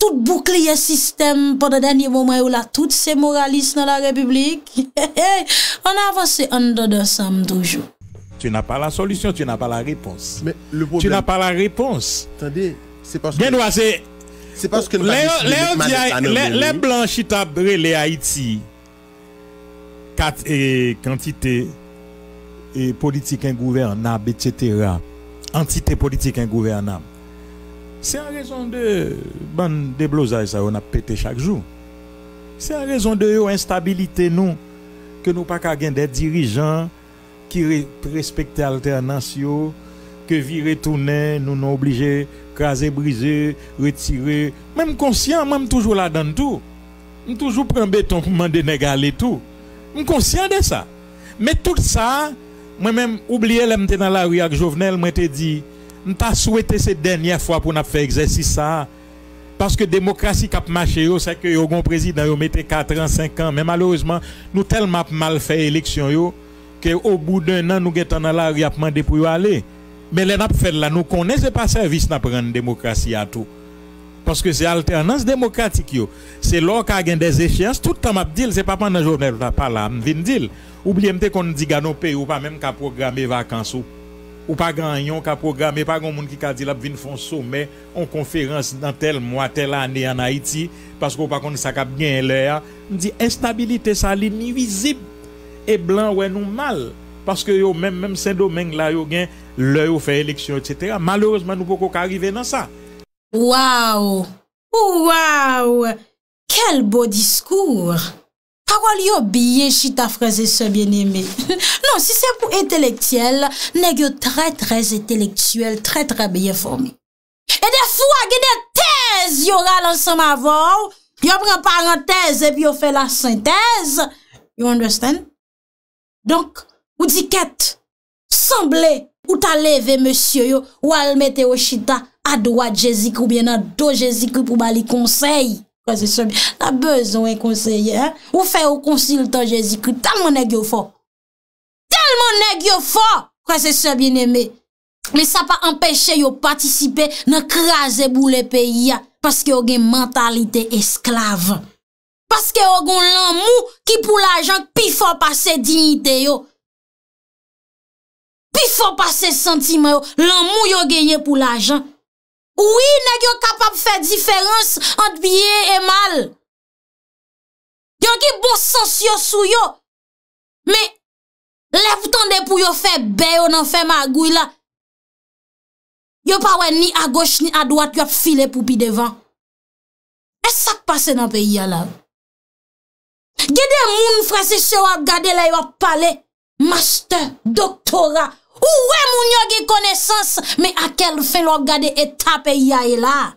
tout bouclier système pendant dernier moment où là, toute ces moralistes dans la République, on avance en dedans ensemble toujours. Tu n'as pas la solution, tu n'as pas la réponse. Mais le problème, tu n'as pas la réponse. Attendez, c'est parce que. Bien, c'est. C'est parce que. Les blancs chitabres, les Haïti, quantité et politique ingouvernable, etc., entité politique ingouvernable, c'est en raison de bande de blousages, ça on a pété chaque jour. C'est en raison de l'instabilité, nous, que nous pas qu'à des dirigeants qui respectent l'alternance, que vie retourner, nous nous obligés craser, briser, retirer. Même conscient, même toujours là dans tout. Nous toujours prend béton pour dénégaler, tout. Je conscient de ça. Mais tout ça, moi-même, oublié, j'étais dans la rue avec Jovenel, moi te dit, je pas souhaité cette dernière fois pour faire exercice ça. Parce que démocratie qui a marché, c'est que le bon président a mis 4 ans, 5 ans. Mais malheureusement, nous tellement mal fait l'élection au bout d'un an, nous sommes dans la rue pour aller. Mais les ne fait là, nous connaissons pas service n'a prendre démocratie à tout. Parce que c'est alternance démocratique. C'est là qu'il y a des échéances. Tout le temps, je dis, c'est pas pendant le journal, pas là, je dit Oubliez qu'on dit que nos pays ou pas même qu'à programmer vacances ou, pas qu'on qu'à programmer, pas grand monde qui a dit là, fait un sommet, une conférence dans tel mois, telle année en Haïti, parce qu'on pas qu'on ça bien l'air. Je dis, instabilité, ça, est invisible. Et blanc, ouais, nous mal. Parce que yo, même, même Saint-Domingue là, yo, gain, l'heure, fait élection, etc. Malheureusement, nous pouvons pas arriver dans ça. Ou waw, ou waw, kel bo diskour. Kawal yo biye chita fraze se bien eme. Non, si se pou entelektuel, neg yo tre tre zetelektuel, tre tre biye formi. E defou agen de tez yo ralansan ma vou, yo pren parantez epi yo fe la sentez. You understand? Donk, ou diket. Ou ta leve monsiyo yo Ou al mette yo chita Adwa Jezikou Bien an do Jezikou pou bali konsey La bezon yon konsey Ou fe yon konsultan Jezikou Talman neg yo fo Talman neg yo fo Kwa se se bien eme Le sa pa empeshe yo patisipe Nan kraze bou le peyi Paske yon gen mentalite esklave Paske yon gen lan mou Ki pou la jank pi fo pase dignite yo Pi fò pa se sentime yo, lan moun yo genye pou l'ajan. Ouwi, nek yo kapap fè diferans ant biye e mal. Yon ki bon sens yo sou yo, me, lev tonde pou yo fè beyo nan fè magouy la, yo pa wè ni a goch ni a doat yo ap file poupi devan. E sak pase nan peyi ya la? Gede moun fwese se wap gade la, yo ap pale master, doktora, Ou wè moun yo ge konesans, me akèl fè lò gade eta pe yay la.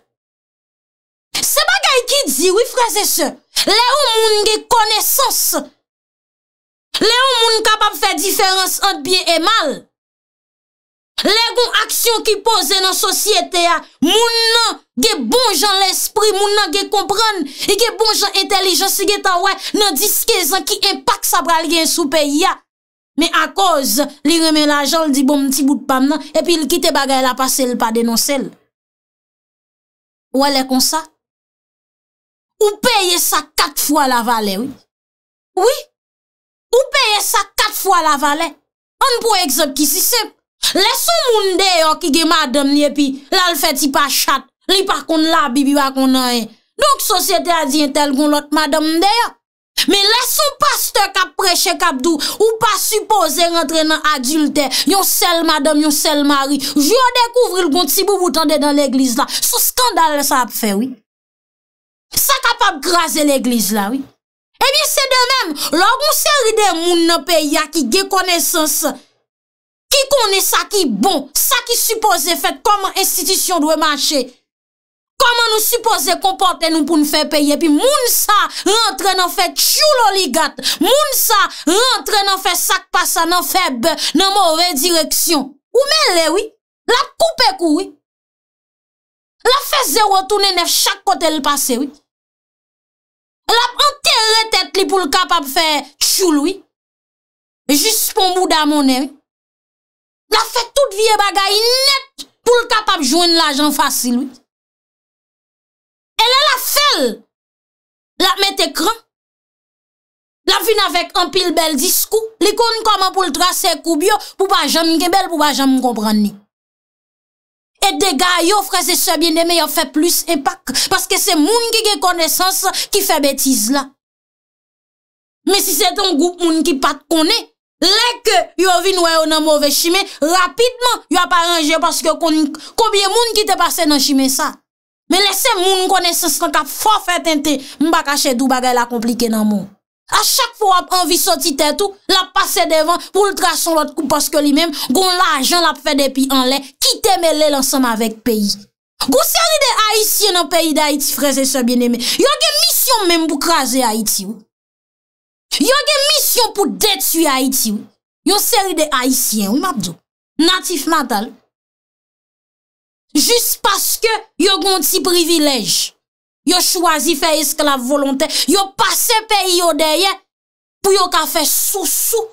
Se bagay ki di, wifre zè se, le ou moun ge konesans, le ou moun kapap fè diferans ant biye e mal, le ou aksyon ki pose nan sosyete ya, ah, moun nan ge bon jan l'esprit, moun nan ge kompran, e ge bon jan entelijansi ge ta wè nan diskezan ki impak sa bral gen sou pe yay la. Ah. Me a koz li reme la jol di bon mtibout pa mnen, epi li kite bagay la pa sel pa denon sel. Ou alè kon sa? Ou peye sa kat fwa la vale, ou? Ou peye sa kat fwa la vale? An pou eksep ki si sep, le sou moun deyo ki ge madam li epi, la l fè ti pa chat, li pa kon la, bibi pa kon anè. Donk sosyete a diyen tel kon lot madam deyo. Men lese ou pa ste kap preche kap dou, ou pa suppose rentre nan adulte, yon sel madame, yon sel mari, jyo dekouvri l kon ti bou boutande nan l'eglise la, sou skandal sa ap fe, oui. Sa kap ap graze l'eglise la, oui. Ebi, eh se de men, lor moun se ridè moun nan pe ya ki ge konesans, ki kone sa ki bon, sa ki suppose fet koman institisyon dwe manche. Koman nou suppose kompote nou pou nou fe peye? Pi moun sa rentre nan fe tchoul oligat. Moun sa rentre nan fe sakpasa nan febe nan morre direksyon. Ou men le wii? La pou pe kou wii? La fe zerotounenev chak kote l'pase wii? La pou enterre tet li pou l'kapap fe tchoul wii? Jis pou mouda mounen wii? La fe tout vie bagay net pou l'kapap joun l'ajan fasil wii? Elè la fel, la met ekran, la vin avek an pil bel diskou, li kon konman pou l tra se koubyo, pou pa janm gebel, pou pa janm kompran ni. Et de gayo, fre se sebyen deme, yo fe plus epak, paske se moun ki ge konesans ki fe betiz la. Me si se ton goup moun ki pat kone, lek yo vin weyo nan mouve chime, rapidman yo aparengye paske kon, koubyen moun ki te pase nan chime sa. Men lese moun nou kone se skan ka fò fè tentè, mbaka chèdou bagay la komplike nan moun. A chak fò ap anvi soti tètou, la passe devan pou l tra son lot kou paske li menm, goun la ajan la fè depi an lè, kite me lè lansam avèk peyi. Goun seri de Haitien nan peyi de Haiti freze se bien eme, yon gen misyon menm pou kraze Haiti ou. Yon gen misyon pou detui Haiti ou. Yon seri de Haitien ou mabdou, natif natal, Jus paske yo goun ti privilej, yo chwazi fe esklav volontè, yo pase peyi yo deye pou yo ka fe sou-sou,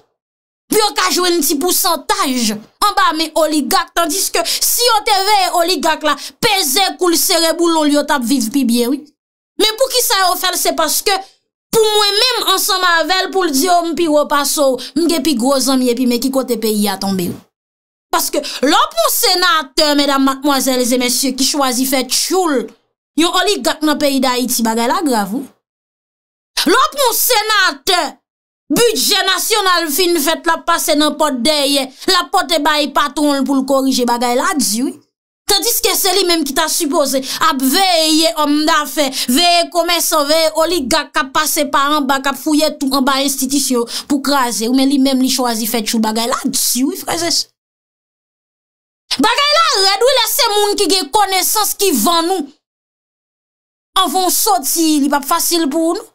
pou yo ka jwen ti pousantaj. An ba me oligak tandis ke si yo te ve oligak la, peze koul serebou loun yo tap viv pi biye wik. Men pou ki sa yo fel se paske pou mwen menm ansan mavel pou l diyo mpi wopaso, mge pi groz amye pi me ki kote peyi a tombe wik. Paske lop moun senate, medan matmoazèl zè mèsyè, ki chwazi fè tchoul, yon oligat nan peyi da iti bagay la gravou. Lop moun senate, budget nasyonal fin fèt la pase nan pot dèye, la pote bay patoun pou l korije bagay la dziwi. Tadiske se li mèm ki ta suppose, ap veye omda fè, veye kome so veye oligat kap pase pa an bak ap fouye tout an ba institisyon pou krasè. Ou men li mèm li chwazi fè tchoul bagay la dziwi, frazè se. Bakay la, redou la se moun ki ge konesans ki van nou. An fon soti li pap fasil pou nou.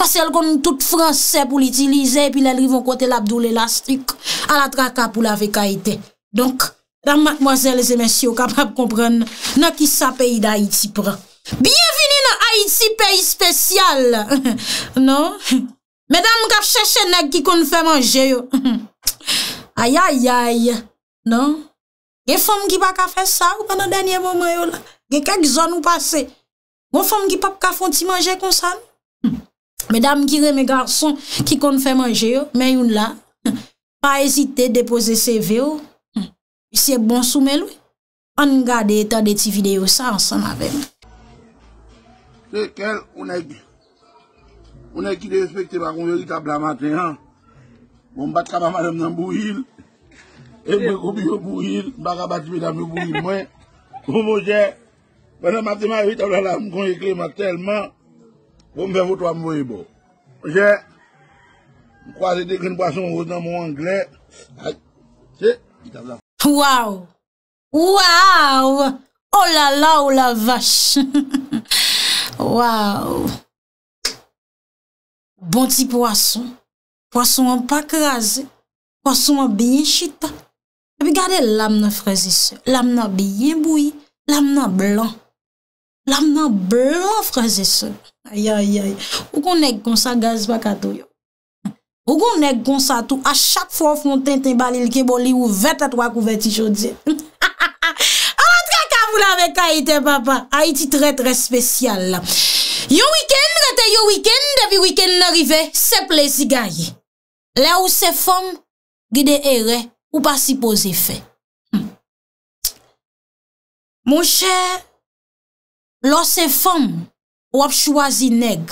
Pase el kon tout franse pou li tilize, pi lel rivon kote labdou lelastrik. An la traka pou la vekaiten. Donk, dam matmoazèl zemensyo kapap kompren nou. Nou ki sa peyi da Haiti pran. Bienveni nou Haiti peyi spesyal. Non? Medan mou kap chèche neg ki kon fè manje yo. Ay ay ay, non? Gè fòm gipa ka fè sa ou pè nan denye momen yo la? Gè kèk zon ou pase? Gè fòm gipa pou ka fòm ti manje konsan? Mè dam gire mè garson ki kon hmm. fè manje yo, mè yon la. Hmm, pa ezite depose CV yo. Si hmm. e bon sou mè lou. An gade etan de ti video sa ansan avèm. Se ke l, ou nèk, ou nèk ki despekte bako yon yon tabla matè an. Bon bat kaba madèm nan bou yil. E mi ko byo bou hil, baka bati bye nami bou hil mwen. Kou mw vje, penan m w Сегодня ita ou la m kon ekleman telman. Kou mven wot wane mvoye bo. Mw vje, m kwaze dek lini passed 아파 krasen. Ou a la w la vache. Bwante paswen, paswen pa krasen, paswen bankita. Bi gade lam nan fraze se. Lam nan biyen bouy. Lam nan blan. Lam nan blan fraze se. Ayayay. Ou kon ek konsa gaz baka tou yo. Ou kon ek konsa tou. A chak fwo fwantin te bali li ke boli ou vet atwa kou vet i jodi. Amat kakavou la vek a ite papa. A iti tre tre spesyal la. Yo wikend, rete yo wikend, evi wikend nan rive, se plezi gaye. Le ou se fwam, gide ere. Ou pa si pose fè. Hmm. Mon chè, lò se fèm, wap chwazi neg.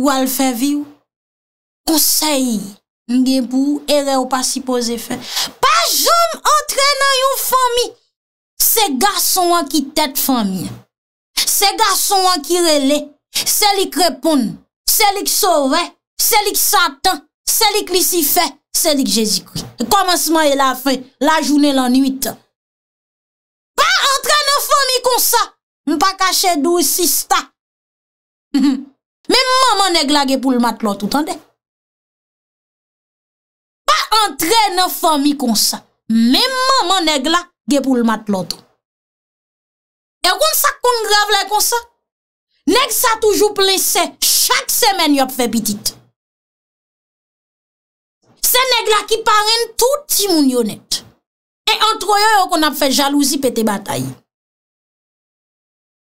Ou al fè viw, konsey, mgen pou erè ou pa si pose fè. Pa jom entrenan yon fèmi, se gason wak ki tèt fèmi. Se gason wak ki rele, selik repoun, selik sove, selik satan, selik lisifè. Se dik Jezikri. E komanseman e la fin. La jounen lan nuit. Pa antre nan fomi konsa. Mpa kache dou e sista. Me mman man neg la ge pou l mat loto. Tande? Pa antre nan fomi konsa. Me mman man neg la ge pou l mat loto. E woun sa kon grav la konsa? Neg sa toujou plese. Se chak semen yop fe pitit. Se neg la ki paren touti moun yonet. E antro yo yo kon ap fè jalouzi pè te batayi.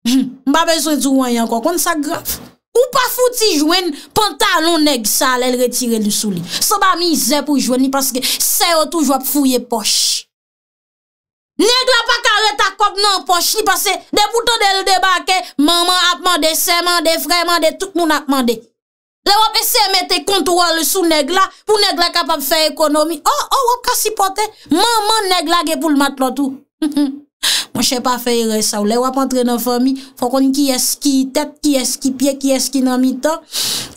Hmm, mba bezon etou wanyan kon kon sa graf. Ou pa fouti jwen pantalon neg sal el retire du souli. So ba mi zè pou jwen ni paske se yo toujwa pou fouye poch. Neg la pa kare ta kop nan poch ni paske de bouton del debake maman ap mande, se mande, frey mande, tout moun ap mande. Le wap ese mette kontouran le sou negla pou negla kapap fe ekonomi. Oh, oh, wap kasi pote. Man, man negla ge pou l mat loutou. Mwen che pa fe yere sa ou. Le wap antre nan fami fokon ki eski tet, ki eski pie, ki eski nan mitan,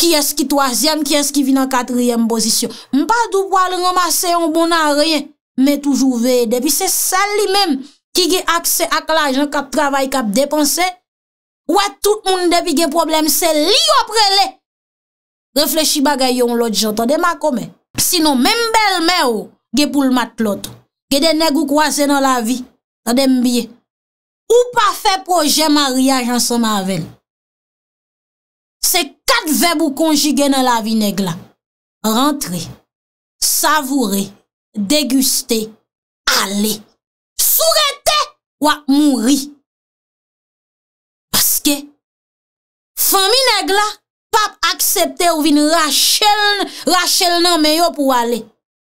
ki eski toazen, ki eski vi nan katriyem pozisyon. Mpa dupwa l remase yon bonan reyen, me toujou veye. Depi se sal li menm ki ge akse ak la ajan kap travay, kap depanse. Wap tout moun depi ge problem se li wap rele. Reflechi bagay yon lot, jantande makome. Sinon, men bel men ou, ge pou l mat lot. Gede neg ou kwa se nan la vi, jantande mbiye. Ou pa fe proje mariaj anson mavel. Se kat veb ou konjige nan la vi neg la. Rentre, savoure, deguste, ale, sourete, ou mouri. Paske, fami neg la, Pap aksepte ou vin rachel nan meyo pou ale.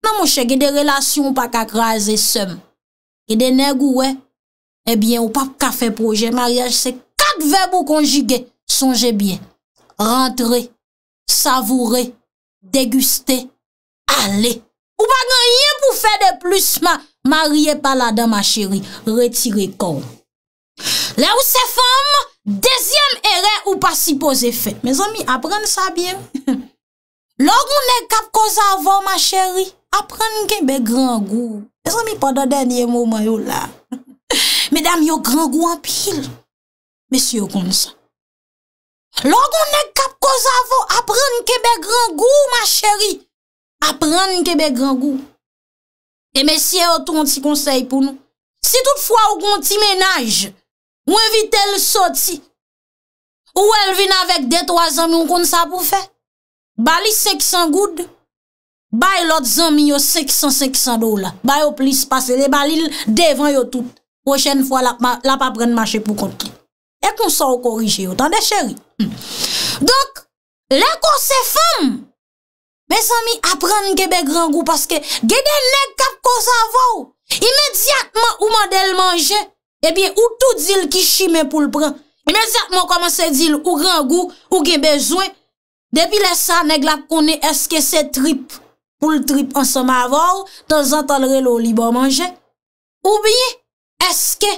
Nan mouche, ge de relasyon ou pa kak raze sem. Ge de neg ou we, ebyen ou pap ka fe proje. Maryaj se kat ve pou konjige. Sonje bien. Rentre, savoure, deguste, ale. Ou pa gen yon pou fe de plus ma. Marye pala dan ma cheri. Retire konj. Lè ou se fèm, Dezièm erè ou pa si pose fè. Mè zè mi apren sa bèm. Lò gounè kap koz avò, Ma chèri, Apren ke bèk gran gò. Mè zè mi padan dènyè mòman yo la. Mè dam yo gran gò an pil. Mè si yo kon sa. Lò gounè kap koz avò, Apren ke bèk gran gò, Ma chèri, Apren ke bèk gran gò. E mè si yo ton ti konsey pou nou. Si tout fwa yo kon ti menaj, Mwen vit el soti. Ou el vin avek detwa zanmi yon kon sa pou fe. Bali seksan goud. Bay lot zanmi yo seksan seksan dola. Bay yo plis pase. Le balil devan yo tout. Pochen fwa la pa pren mache pou kontli. Ek moun sa ou korije yo. Tande cheri. Hmm. Dok. Lè kon se fèm. Mè san mi apren gebe gran gou. Paske gede lè kap kon sa vò. Imediatman ou man del manje. Ebyen, eh ou tout dil ki shime pou l pran. Ebyen, zatman koman se dil ou rangou, ou gen bezwen. Depi le sa, negla kone, eske se trip pou l trip an sa mavor, tan zantan l relo libo manje. Ou bi, eske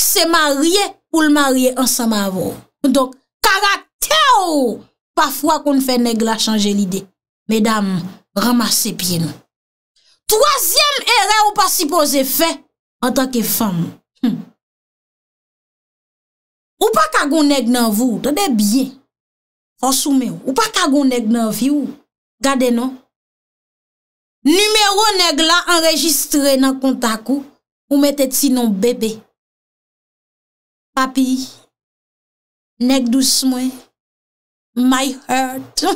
se marye pou l marye an sa mavor. Donk, karateo! Pafwa kon fè negla chanje l ide. Medam, ramase pien. Troasyem ere ou pa si pose fè, an tanke fèm. Ou pa kagoun neg nan vou, do de byen. Ou pa kagoun neg nan vi ou, gade nan. Numero neg la enregistre nan kontak ou, ou mette ti nan bebe. Papi, neg dous mwen, my heart.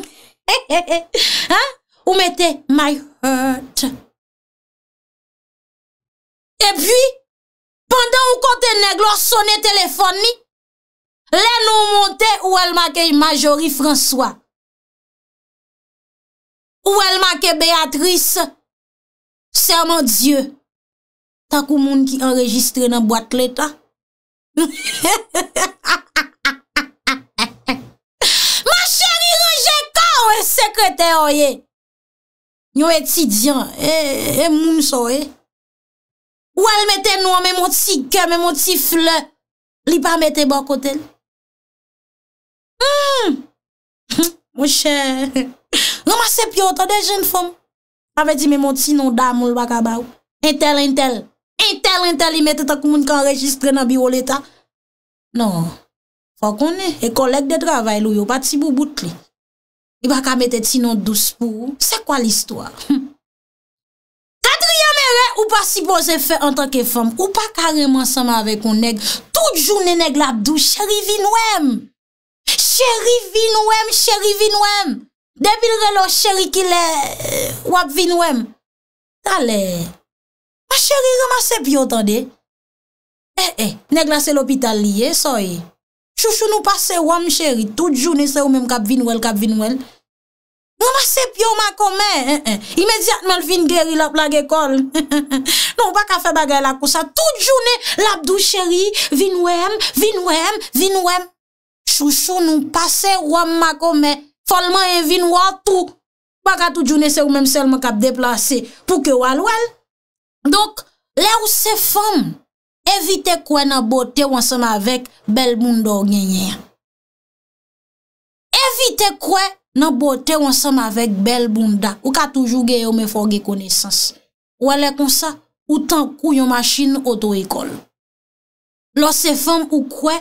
Ou mette, my heart. E pi, pandan ou kote neg la sonne telefon ni, Le nou montè ou el makè Majori François. Ou el makè Beatrice. Sèman Diyo. Takou moun ki enregistre nan boat l'Etat. Ma chèri Rujeka ou e sekreter oye. Nyo etidyan. E, e moun soye. Ou el metè nou an men mouti ke men mouti fle. Li pa metè bakotel. Mou hmm. chè, roma se piot an de jen fòm, avè di mè mò ti non dam mò l baka bè ou, entel entel, entel entel, imète tak moun ki an registre nan biwol etan. Non, fò konè, ekolek de travay lou yo, pati bou bout li. I baka metè ti non douz pou ou, se kwa l istò? Kadriyè mè re, ou pa si boze fè an tanke fòm, ou pa kareman sama avek ou neg, tout joun ne neg la douche rivi nouèm. Chéri vin wèm, chéri vin wèm. Debil re lo chéri ki le euh, wap vin wèm. Ta le. Ma chéri, roma sep yo tande. E, e, neg nasè l'opital liye, soy. Chouchou nou pase wam chéri, tout jouni se ou men kap vin wèl, kap vin wèl. Roma sep yo man kome, e, eh, e. Imediat men vin gèri la plage kol. Non, wap kafe bagay la kousa. Tout jouni labdou chéri, vin wèm, vin wèm, vin wèm. ou sou nou pase waman kome folman evin wotou pa katou jounese ou menm selman kap deplase pou ke walwal donk le ou se fom evite kwe nan bote wansama vek bel bunda ou genye evite kwe nan bote wansama vek bel bunda ou katou jougye ou men fogue konesans wale kon sa ou tankou yon masjin oto ekol le ou se fom ou kwe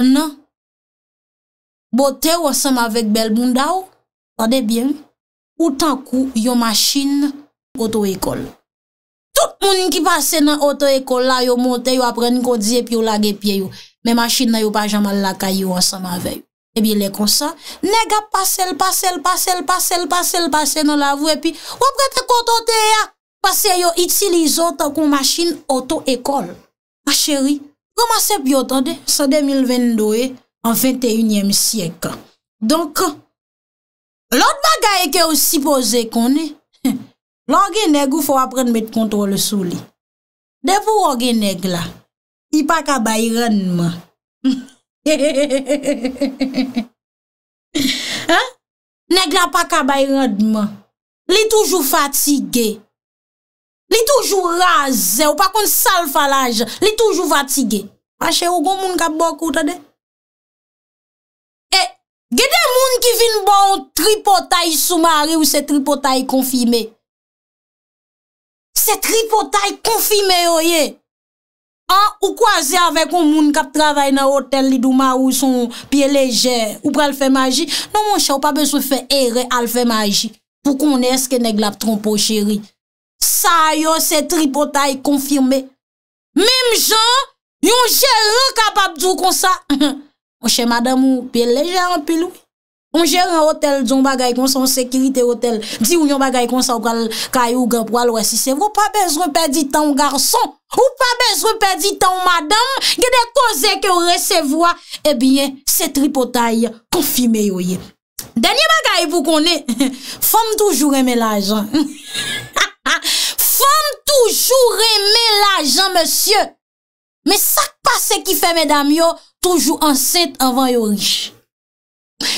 nan Bote ou ansem avèk bel bunda ou. Tade byen. Ou tankou yo masin oto ekol. Tout moun ki pase nan oto ekol la yo montè yo apren kon diè pi yo lage piè yo. Me masin na yo pajama laka yo ansem avèk. E bi lè konsa. Negap pase l'pase l'pase l'pase l'pase l'pase l'pase nan la vwe pi. Ou prete kontote ya. Pase yo itilizo tankou masin oto ekol. Ma chéri. Koma sep yo tande sa 2022 e. an 21 yem syek. Donk, lot bagay e ke osipoze kon e, lage negu fwa apren met kontrol sou li. Depou lage negla, i pakabay renman. Negla pakabay renman, li toujou fatige, li toujou raze, ou pakoun salfalaj, li toujou fatige. Ache, ou goun moun kap bokout ade? Gede moun ki vin bo an tripotay soumare ou se tripotay konfime? Se tripotay konfime yo ye? Ou kwa ze avek ou moun kap travay nan hotel li douma ou son pie leje? Ou pral fe maji? Non moun che, ou pa beso fe ere al fe maji? Pou konen se ke neglap tronpo cheri? Sa yo se tripotay konfime? Mem jan, yon chere kapap djou kon sa? Mwen! Ou chè madame ou pe leje an pelou. Ou jère an otel, di ou yon bagay konsan sekirite otel, di ou yon bagay konsan kaya ou gapwal ou esise. Ou pa bezre pe ditan ou garson. Ou pa bezre pe ditan ou madame. Gede koze ke ou resevoa, e eh bie, se tripotay konfime yo ye. Danyan bagay pou konen, fom toujou reme la jan. Fom toujou reme la jan, monsye. Me sak pa se ki fe medam yo, Toujou anset avan yon riche.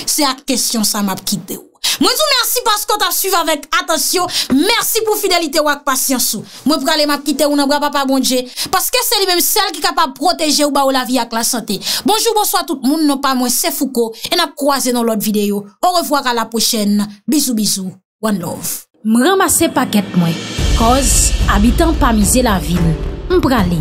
Se ak kestyon sa map kite ou. Mwen sou mersi paskot ap suyve avèk. Atensyon, mersi pou fidelite ou ak pasyansou. Mwen pralè map kite ou nan bra pa pa bondje. Paske se li mèm sel ki ka pa proteje ou ba ou la vi ak la sante. Bonjou, bonso a tout moun. Non pa mwen se fouko. En ap kroaze nan lot videyo. Ou revwak a la pochèn. Bizou, bizou. One love. Mwen ramase paket mwen. Koz, abitan pa mize la vil. Mwen pralè.